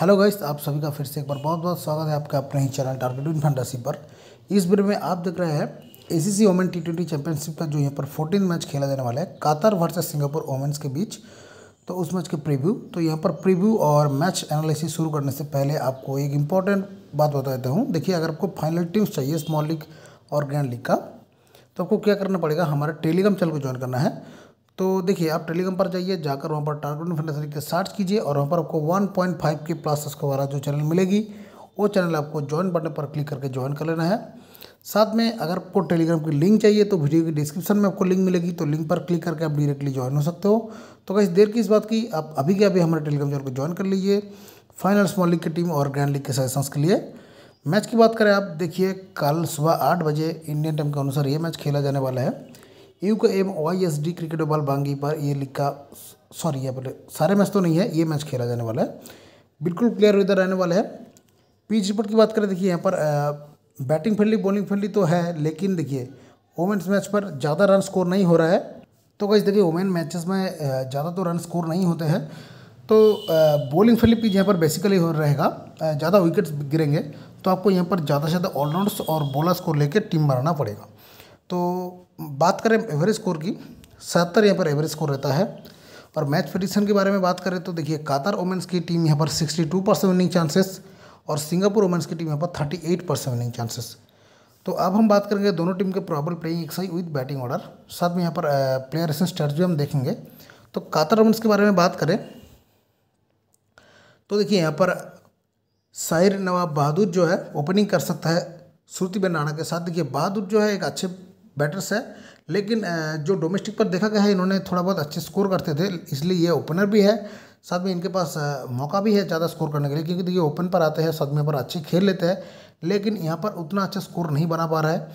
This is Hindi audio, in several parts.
हेलो गाइस आप सभी का फिर से एक बार बहुत बहुत स्वागत है आपका अपने ही चैनल टारगेट इन फंडासी पर इस वीडियो में आप देख रहे हैं A C C women T twenty championship का जो यहाँ पर फोर्टीन मैच खेला जाने वाला है कातर वर्सेस सिंगापुर वोमेंस के बीच तो उस मैच के प्रीव्यू तो यहाँ पर प्रीव्यू और मैच एनालिसिस शुरू करने से पहले आपको एक इम्पॉर्टेंट बात बता देता हूँ देखिए अगर आपको फाइनल टीम्स चाहिए स्मॉल लीग और ग्रैंड लीग का तो आपको क्या करना पड़ेगा हमारे टेलीग्राम चैनल को ज्वाइन करना है तो देखिए आप टेलीग्राम पर जाइए जाकर वहाँ पर टारगेट फिटनेस लिख के सर्च कीजिए और वहाँ पर आपको 1.5 के प्लस उसके वाला जो चैनल मिलेगी वो चैनल आपको ज्वाइन बटन पर क्लिक करके ज्वाइन कर लेना है साथ में अगर आपको टेलीग्राम की लिंक चाहिए तो वीडियो की डिस्क्रिप्शन में आपको लिंक मिलेगी तो लिंक पर क्लिक करके आप डायरेक्टली ज्वाइन हो सकते हो तो कैसे देर की इस बात की आप अभी के अभी हमारे टेलीग्राम चैनल को ज्वाइन कर लीजिए फाइनल स्मॉल लीग की टीम और ग्रैंड लीग के सेशन के लिए मैच की बात करें आप देखिए कल सुबह आठ बजे इंडियन टाइम के अनुसार ये मैच खेला जाने वाला है यू का M Y S D cricket ball बांगी पर ये लिखा सॉरी यहाँ पर सारे मैच तो नहीं है ये मैच खेला जाने वाला है बिल्कुल क्लियर इधर रहने वाला है पी रिपोर्ट की बात करें देखिए यहाँ पर बैटिंग फ्रेंडली बॉलिंग फ्रेंडली तो है लेकिन देखिए वोमेंस मैच पर ज़्यादा रन स्कोर नहीं हो रहा है तो कैसे देखिए वोमेन मैचेस में ज़्यादा तो रन स्कोर नहीं होते हैं तो बॉलिंग फील्ड पिच यहाँ पर बेसिकली हो रहेगा ज़्यादा विकेट्स गिरेंगे तो आपको यहाँ पर ज़्यादा से ज़्यादा ऑलराउंडर्स और बॉलर्स को लेकर टीम बनाना पड़ेगा तो बात करें एवरेज स्कोर की सत्तर यहाँ पर एवरेज स्कोर रहता है और मैच प्रडिक्शन के बारे में बात करें तो देखिए कातर वुमेंस की टीम यहाँ पर 62 परसेंट विनिंग चांसेस और सिंगापुर वुमेंस की टीम यहाँ पर 38 परसेंट विनिंग चांसेस तो अब हम बात करेंगे दोनों टीम के प्रॉबल प्लेइंग सही विथ बैटिंग ऑर्डर साथ में यहाँ पर प्लेयर एसेंस स्ट्रेटजी हम देखेंगे तो कातर वुमेंस के बारे में बात करें तो देखिए यहाँ पर साहिर नवाब बहादुर जो है ओपनिंग कर सकता है श्रुति बेन राणा के साथ देखिए बहादुर जो है एक अच्छे बैटर्स है लेकिन जो डोमेस्टिक पर देखा गया है इन्होंने थोड़ा बहुत अच्छे स्कोर करते थे इसलिए ये ओपनर भी है साथ में इनके पास मौका भी है ज़्यादा स्कोर करने के लिए क्योंकि देखिए ओपन पर आते हैं सदमे पर अच्छे खेल लेते हैं लेकिन यहाँ पर उतना अच्छा स्कोर नहीं बना पा रहा है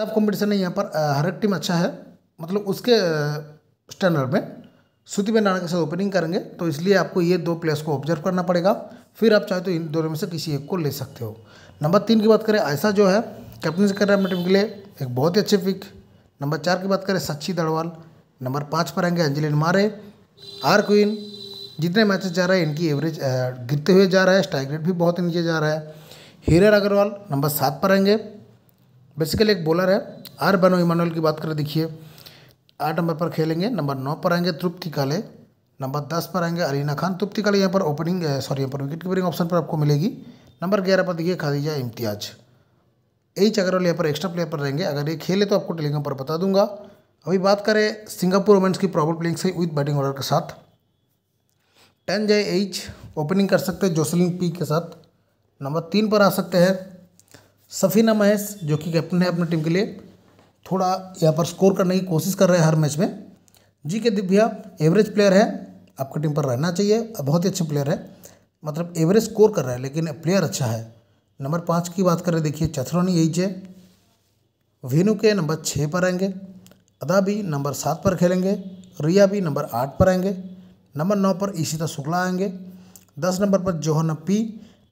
टफ कॉम्पिटिशन है यहाँ पर हर एक टीम अच्छा है मतलब उसके स्टैंडर्ड में में राणा के साथ ओपनिंग करेंगे तो इसलिए आपको ये दो प्लेयर्स को ऑब्जर्व करना पड़ेगा फिर आप चाहे तो इन दोनों में से किसी एक को ले सकते हो नंबर तीन की बात करें ऐसा जो है कैप्टन से कर रहा है टीम के लिए एक बहुत ही अच्छे पिक नंबर चार की बात करें सच्ची दड़वाल नंबर पाँच पर आएंगे अंजलिन मारे आर क्वीन जितने मैचेस जा रहे हैं इनकी एवरेज गिरते हुए जा रहा है स्ट्राइक रेट भी बहुत नीचे जा रहा है हीरर अग्रवाल नंबर सात पर आएंगे बेसिकली एक बॉलर है आर बनो इमानुअल की बात करें देखिए आठ नंबर पर खेलेंगे नंबर नौ पर आएंगे तृप्ति काले नंबर दस पर आएंगे अरीना खान तृप्ति काले यहाँ पर ओपनिंग सॉरी यहाँ पर विकेट कीपरिंग ऑप्शन पर आपको मिलेगी नंबर ग्यारह पर देखिए खादीजा इम्तियाज़ एच अगर लेयर पर एक्स्ट्रा प्लेयर पर रहेंगे अगर ये खेले तो आपको टेलीग्राम पर बता दूंगा अभी बात करें सिंगापुर वुमेंस की प्रॉबल प्लेइंग से विथ बैटिंग ऑर्डर के साथ टेन जय एच ओपनिंग कर सकते हैं जोसलिन पी के साथ नंबर तीन पर आ सकते हैं सफीना महेश जो कि कैप्टन है अपनी टीम के लिए थोड़ा यहाँ पर स्कोर करने की कोशिश कर रहे हैं हर मैच में जी के दिव्या एवरेज प्लेयर है आपकी टीम पर रहना चाहिए बहुत ही अच्छे प्लेयर है मतलब एवरेज स्कोर कर रहा है लेकिन प्लेयर अच्छा है नंबर पाँच की बात करें देखिए चथरोनी है वीनू के नंबर छः पर आएंगे अदा भी नंबर सात पर खेलेंगे रिया भी नंबर आठ पर आएंगे नंबर नौ पर ईशिता शुक्ला आएंगे दस नंबर पर जोहन पी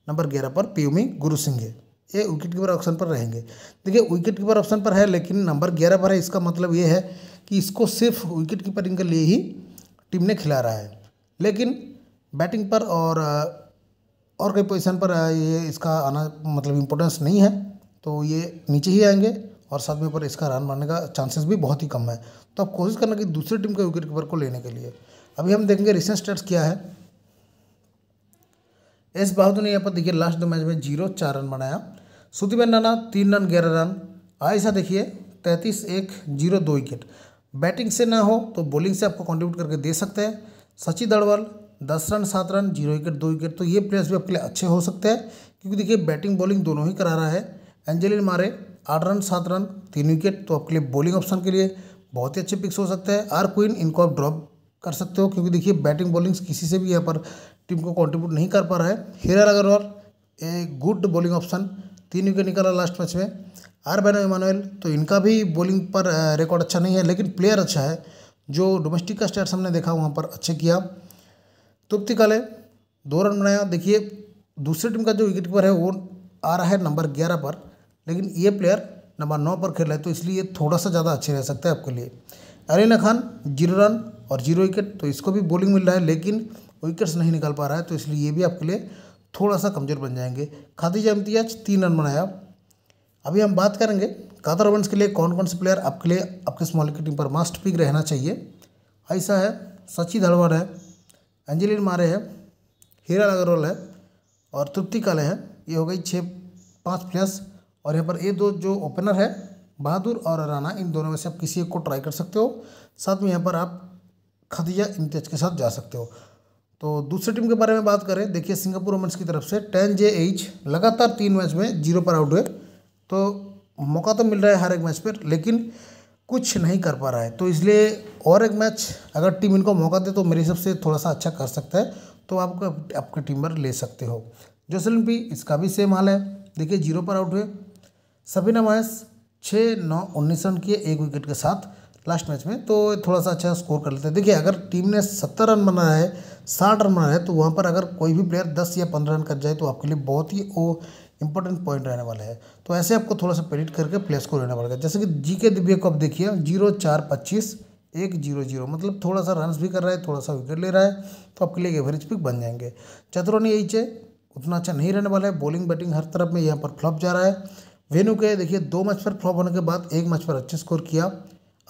नंबर ग्यारह पर पीयूमी गुरु सिंह ये विकेट कीपर ऑप्शन पर रहेंगे देखिए विकेट कीपर ऑप्शन पर है लेकिन नंबर ग्यारह पर है इसका मतलब ये है कि इसको सिर्फ विकेट कीपरिंग के लिए ही टीम ने खिला रहा है लेकिन बैटिंग पर और और कई पोजिशन पर ये इसका आना मतलब इम्पोर्टेंस नहीं है तो ये नीचे ही आएंगे और साथ में पर इसका रन मारने का चांसेस भी बहुत ही कम है तो आप कोशिश करना कि दूसरी टीम के विकेट कीपर को लेने के लिए अभी हम देखेंगे रिसेंट स्टेट्स क्या है एस बहादुर ने यहाँ पर देखिए लास्ट दो मैच में जीरो चार रन बनाया सुदीप नाना तीन रन ग्यारह रन ऐसा देखिए तैंतीस एक जीरो दो विकेट बैटिंग से ना हो तो बॉलिंग से आपको कॉन्ट्रीब्यूट करके दे सकते हैं सचिन दड़वाल दस रन सात रन जीरो विकेट दो विकेट तो ये प्लेयर्स भी आपके लिए अच्छे हो सकते हैं क्योंकि देखिए बैटिंग बॉलिंग दोनों ही करा रहा है एंजेलिन मारे आठ रन सात रन तीन विकेट तो आपके लिए बॉलिंग ऑप्शन के लिए बहुत ही अच्छे पिक्स हो सकते हैं आर क्वीन इनको आप ड्रॉप कर सकते हो क्योंकि देखिए बैटिंग बॉलिंग किसी से भी यहाँ पर टीम को कॉन्ट्रीब्यूट नहीं कर पा रहा है हिरर Agarwal a good bowling option तीन विकेट निकाला लास्ट मैच में आर बैनो इमानुएल तो इनका भी बॉलिंग पर रिकॉर्ड अच्छा नहीं है लेकिन प्लेयर अच्छा है जो डोमेस्टिक का स्टार्स हमने देखा वहाँ पर अच्छे किया तृप्ति तो काले दो रन बनाया देखिए दूसरी टीम का जो विकेट कीपर है वो आ रहा है नंबर ग्यारह पर लेकिन ये प्लेयर नंबर नौ पर खेल रहा है तो इसलिए थोड़ा सा ज़्यादा अच्छे रह सकते हैं आपके लिए अरीना खान जीरो रन और जीरो विकेट तो इसको भी बॉलिंग मिल रहा है लेकिन विकेट्स नहीं निकाल पा रहा है तो इसलिए ये भी आपके लिए थोड़ा सा कमज़ोर बन जाएंगे खादिजा इम्तियाज तीन रन बनाया अभी हम बात करेंगे कातर ओवंस के लिए कौन कौन से प्लेयर आपके लिए आपके स्मॉल की टीम पर मास्ट पिक रहना चाहिए ऐसा है सचिन धड़वर है अंजलिन मारे है हीरा अग्रवाल है और तृप्ति काले है ये हो गई छः पाँच प्लेयर्स और यहाँ पर ये दो जो ओपनर है बहादुर और राना इन दोनों में से आप किसी एक को ट्राई कर सकते हो साथ में यहाँ पर आप खदीजा इम्तियाज के साथ जा सकते हो तो दूसरी टीम के बारे में बात करें देखिए सिंगापुर वुमेंस की तरफ से टेन जे एच लगातार तीन मैच में जीरो पर आउट हुए तो मौका तो मिल रहा है हर एक मैच पर लेकिन कुछ नहीं कर पा रहा है तो इसलिए और एक मैच अगर टीम इनको मौका दे तो मेरे हिसाब से थोड़ा सा अच्छा कर सकता है तो आप आपके टीम पर ले सकते हो जोसलिन पी इसका भी सेम हाल है देखिए जीरो पर आउट हुए सभी ने महेश छः नौ उन्नीस रन किए एक विकेट के साथ लास्ट मैच में तो थोड़ा सा अच्छा स्कोर कर लेते हैं देखिए अगर टीम ने सत्तर रन बनाया है साठ रन बनाया है तो वहाँ पर अगर कोई भी प्लेयर दस या पंद्रह रन कर जाए तो आपके लिए बहुत ही वो इंपॉर्टेंट पॉइंट रहने वाला है तो ऐसे आपको थोड़ा सा प्रेडिक्ट करके प्लेस को रहना पड़ेगा जैसे कि जी के दिव्य को आप देखिए जीरो चार पच्चीस एक जीरो जीरो मतलब थोड़ा सा रन भी कर रहा है थोड़ा सा विकेट ले रहा है तो आपके लिए एवरेज पिक बन जाएंगे चतुरानी एचे उतना अच्छा नहीं रहने वाला है बॉलिंग बैटिंग हर तरफ में यहाँ पर फ्लॉप जा रहा है वेनु के देखिए दो मैच पर फ्लॉप होने के बाद एक मैच पर अच्छे स्कोर किया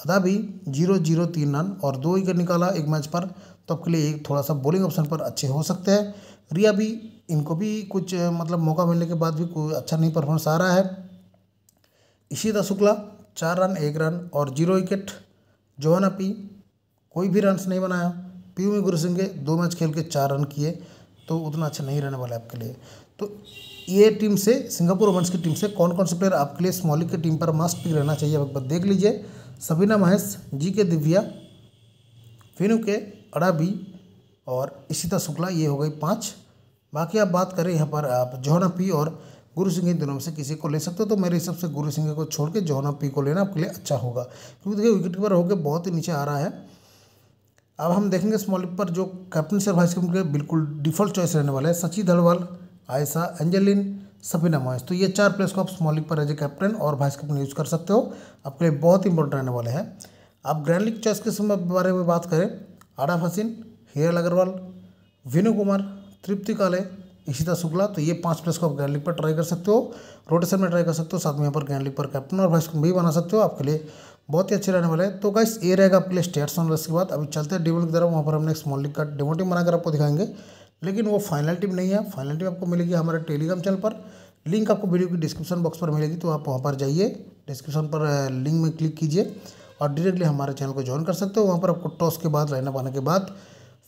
अदा भी जीरो जीरो तीन रन और दो विकेट निकाला एक मैच पर तो आपके लिए एक थोड़ा सा बॉलिंग ऑप्शन पर अच्छे हो सकते हैं रिया भी इनको भी कुछ मतलब मौका मिलने के बाद भी कोई अच्छा नहीं परफॉर्मेंस आ रहा है इशिता शुक्ला चार रन एक रन और जीरो विकेट जोहन अपी कोई भी रन्स नहीं बनाया पीयू गुरुसिंगे दो मैच खेल के चार रन किए तो उतना अच्छा नहीं रहने वाला आपके लिए तो ये टीम से सिंगापुर वोमेंस की टीम से कौन कौन से प्लेयर आपके लिए स्मॉलिक की टीम पर मस्ट पिक रहना चाहिए अब देख लीजिए सबीना महेश जी के दिव्या फिनू के अड़ाबी और इशिता शुक्ला ये हो गई पाँच बाकी आप बात करें यहाँ पर आप जोहना पी और गुरु सिंह इन दोनों में से किसी को ले सकते हो तो मेरे हिसाब से गुरु सिंह को छोड़ के जोहना पी को लेना आपके लिए अच्छा होगा क्योंकि देखिए विकेट कीपर होकर बहुत ही नीचे आ रहा है अब हम देखेंगे स्मॉल पर जो कैप्टन सर वाइस के बिल्कुल डिफॉल्ट चॉइस रहने वाला है सची धड़वाल आयसा एंजेलिन सफीना मोइस तो ये चार प्लेयर्स को आप स्मॉल लीग पर एज ए कैप्टन और वाइस कैप्टन यूज़ कर सकते हो आपके लिए बहुत इंपॉर्टेंट रहने वाले हैं आप ग्रैंड लीग चॉइस के समय बारे में बात करें आडाफ हसीन हिरल अग्रवाल विनू कुमार तृप्ति काल है ईशिता शुक्ला तो ये पाँच प्लेस को आप ग्रैंड लीग पर ट्राई कर सकते हो रोटेशन में ट्राई कर सकते हो साथ में यहाँ पर ग्रैंड लीग पर कैप्टन और वाइस भी बना सकते हो आपके लिए बहुत ही अच्छे रहने वाले हैं तो गाइस ये रहेगा आपके लिए स्टेट्स ऑन के बाद अभी चलते हैं डीवल की तरफ वहाँ पर हमने एक स्मॉल लीग का डेमो टीम बनाकर आपको दिखाएंगे लेकिन वो फाइनल टीम नहीं है फाइनल टीम आपको मिलेगी हमारे टेलीग्राम चैनल पर लिंक आपको वीडियो की डिस्क्रिप्शन बॉक्स पर मिलेगी तो आप वहाँ पर जाइए डिस्क्रिप्शन पर लिंक में क्लिक कीजिए और डायरेक्टली हमारे चैनल को ज्वाइन कर सकते हो वहाँ पर आपको टॉस के बाद लाइनअप आने के बाद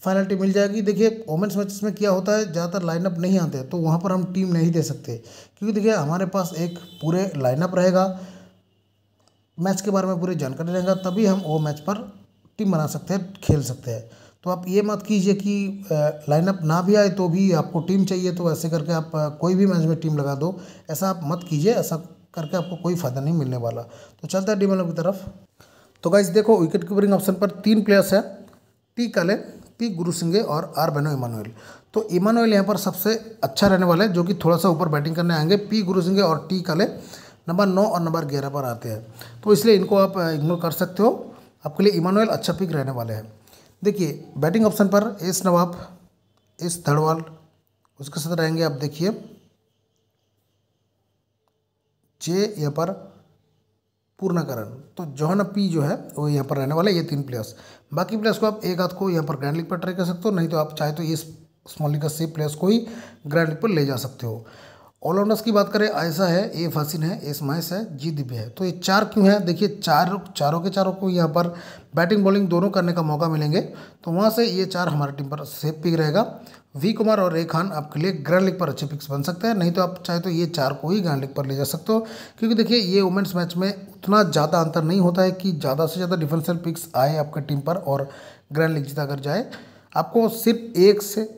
फाइनल्टी मिल जाएगी देखिए वोमेंस मैचेस में क्या होता है ज़्यादातर लाइनअप नहीं आते तो वहाँ पर हम टीम नहीं दे सकते क्योंकि देखिए हमारे पास एक पूरे लाइनअप रहेगा मैच के बारे में पूरी जानकारी रहेगा तभी हम वो मैच पर टीम बना सकते हैं खेल सकते हैं तो आप ये मत कीजिए कि लाइनअप ना भी आए तो भी आपको टीम चाहिए तो ऐसे करके आप कोई भी मैच में टीम लगा दो ऐसा आप मत कीजिए ऐसा करके आपको कोई फ़ायदा नहीं मिलने वाला तो चलता है डी की तरफ तो गाइज देखो विकेट कीपरिंग ऑप्शन पर तीन प्लेयर्स हैं टी कलेन पी गुरुसिंगे और आर बेनो इमानुएल तो इमानुएल यहाँ पर सबसे अच्छा रहने वाला है जो कि थोड़ा सा ऊपर बैटिंग करने आएंगे पी गुरुसिंगे और टी काले नंबर नौ और नंबर ग्यारह पर आते हैं तो इसलिए इनको आप इग्नोर कर सकते हो आपके लिए इमानुएल अच्छा पिक रहने वाले हैं देखिए बैटिंग ऑप्शन पर एस नवाब एस धड़वाल उसके साथ रहेंगे आप देखिए जे यहाँ पर पूर्णाकरण तो जॉन पी जो है वो यहाँ पर रहने वाला है ये तीन प्लेयर्स बाकी प्लेयर्स को आप एक हाथ को यहाँ पर ग्रैंड लीग पर ट्राई कर सकते हो नहीं तो आप चाहे तो इस स्मॉल लीग से प्लेयर्स को ही ग्रैंड लीग पर ले जा सकते हो ऑलराउंडर्स की बात करें ऐसा है ए फसिन है एस महेश है जी दिव्य है तो ये चार क्यों है देखिए चार चारों के चारों को यहाँ पर बैटिंग बॉलिंग दोनों करने का मौका मिलेंगे तो वहाँ से ये चार हमारे टीम पर सेफ पिक रहेगा वी कुमार और रे खान आपके लिए ग्रैंड लीग पर अच्छे पिक्स बन सकते हैं नहीं तो आप चाहे तो ये चार को ही ग्रैंड लीग पर ले जा सकते हो क्योंकि देखिए ये वुमेंस मैच में उतना ज़्यादा अंतर नहीं होता है कि ज़्यादा से ज़्यादा डिफेंसल पिक्स आए आपके टीम पर और ग्रैंड लीग जीता कर जाए आपको सिर्फ एक से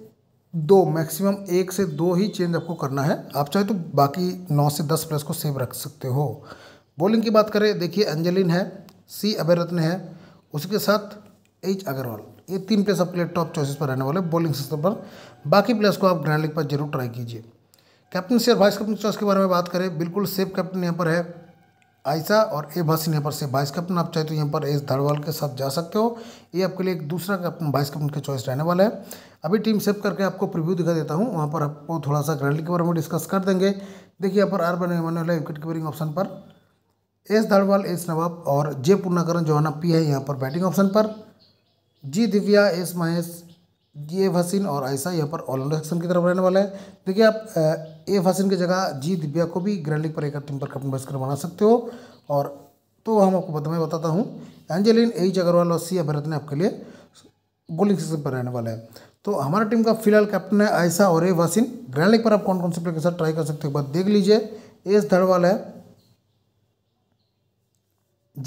दो मैक्सिमम एक से दो ही चेंज आपको करना है आप चाहे तो बाकी नौ से दस प्लस को सेव रख सकते हो बॉलिंग की बात करें देखिए अंजलिन है सी अभयरत्न है उसके साथ एच अग्रवाल ये तीन प्लेस आपके लिए टॉप चॉइसेस पर रहने वाले बॉलिंग सिस्टम पर बाकी प्लेयर्स को आप ग्रैंड लीग पर जरूर ट्राई कीजिए कैप्टनसी और वाइस कैप्टन चॉइस के बारे में बात करें बिल्कुल सेफ कैप्टन यहाँ पर है आयशा और ए भाषी यहाँ पर से वाइस कैप्टन आप चाहे तो यहाँ पर एस धारवाल के साथ जा सकते हो ये आपके लिए एक दूसरा कैप्टन वाइस कैप्टन का चॉइस रहने वाला है अभी टीम सेव करके आपको प्रीव्यू दिखा देता हूँ वहाँ पर आपको थोड़ा सा ग्रैंड लीग के बारे में डिस्कस कर देंगे देखिए यहाँ पर आर बने होने वाला विकेट कीपरिंग ऑप्शन पर एस धारवाल एस नवाब और जे पूर्णाकरण जो है ना पी है यहाँ पर बैटिंग ऑप्शन पर G Divya S Mahesh G A Haseen और ऐसा यहाँ पर ऑलराउंडर सेक्शन की तरफ रहने वाला है देखिए आप ए हसीन की जगह जी दिव्या को भी ग्रैंड लीग पर एक टीम पर कैप्टन वाइस बना सकते हो और तो हम आपको बता मैं बताता हूँ एंजेलिन एच अग्रवाल और सी अभरत ने आपके लिए बोलिंग सेक्शन पर रहने वाला है तो हमारा टीम का फिलहाल कैप्टन है ऐसा और ए वासिन ग्रैंड लीग पर आप कौन कौन से प्लेयर के साथ ट्राई कर सकते हो बात देख लीजिए एस धड़वाल है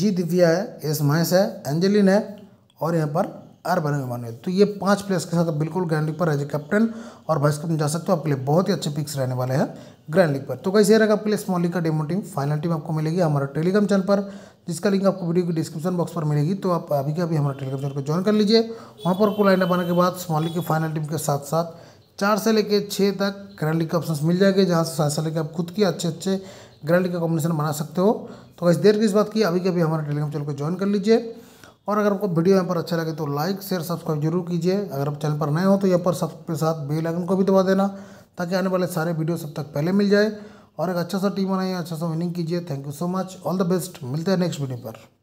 जी दिव्या है एस महेश है एंजेलिन है और यहाँ पर आर बने हुए मानवीय तो ये पांच प्लेयर्स के साथ बिल्कुल ग्रैंड लीग पर एज ए कैप्टन और वाइस कैप्टन जा सकते हो आपके लिए बहुत ही अच्छे पिक्स रहने वाले हैं ग्रैंड लीग पर तो कैसे रहेगा आपके लिए स्मॉल लीग का डेमो टीम फाइनल टीम आपको मिलेगी हमारे टेलीग्राम चैनल पर जिसका लिंक आपको वीडियो की डिस्क्रिप्शन बॉक्स पर मिलेगी तो आप अभी के अभी हमारे टेलीग्राम चैनल को ज्वाइन कर लीजिए वहाँ पर आपको लाइन आने के बाद स्मॉल लीग की फाइनल टीम के साथ साथ चार से लेकर छः तक ग्रैंड लीग के ऑप्शन मिल जाएंगे जहाँ से सात साल लेकर आप खुद के अच्छे अच्छे ग्रैंड लीग का कॉम्बिनेशन बना सकते हो तो इस देर की इस बात की अभी के अभी हमारे टेलीग्राम चैनल को ज्वाइन कर लीजिए और अगर आपको वीडियो यहाँ पर अच्छा लगे तो लाइक शेयर सब्सक्राइब जरूर कीजिए अगर आप चैनल पर नए हो तो यहाँ पर सबके साथ बेल आइकन को भी दबा देना ताकि आने वाले सारे वीडियो सब तक पहले मिल जाए और एक अच्छा सा टीम बनाइए अच्छा सा विनिंग कीजिए thank you so much all the best मिलते हैं नेक्स्ट वीडियो पर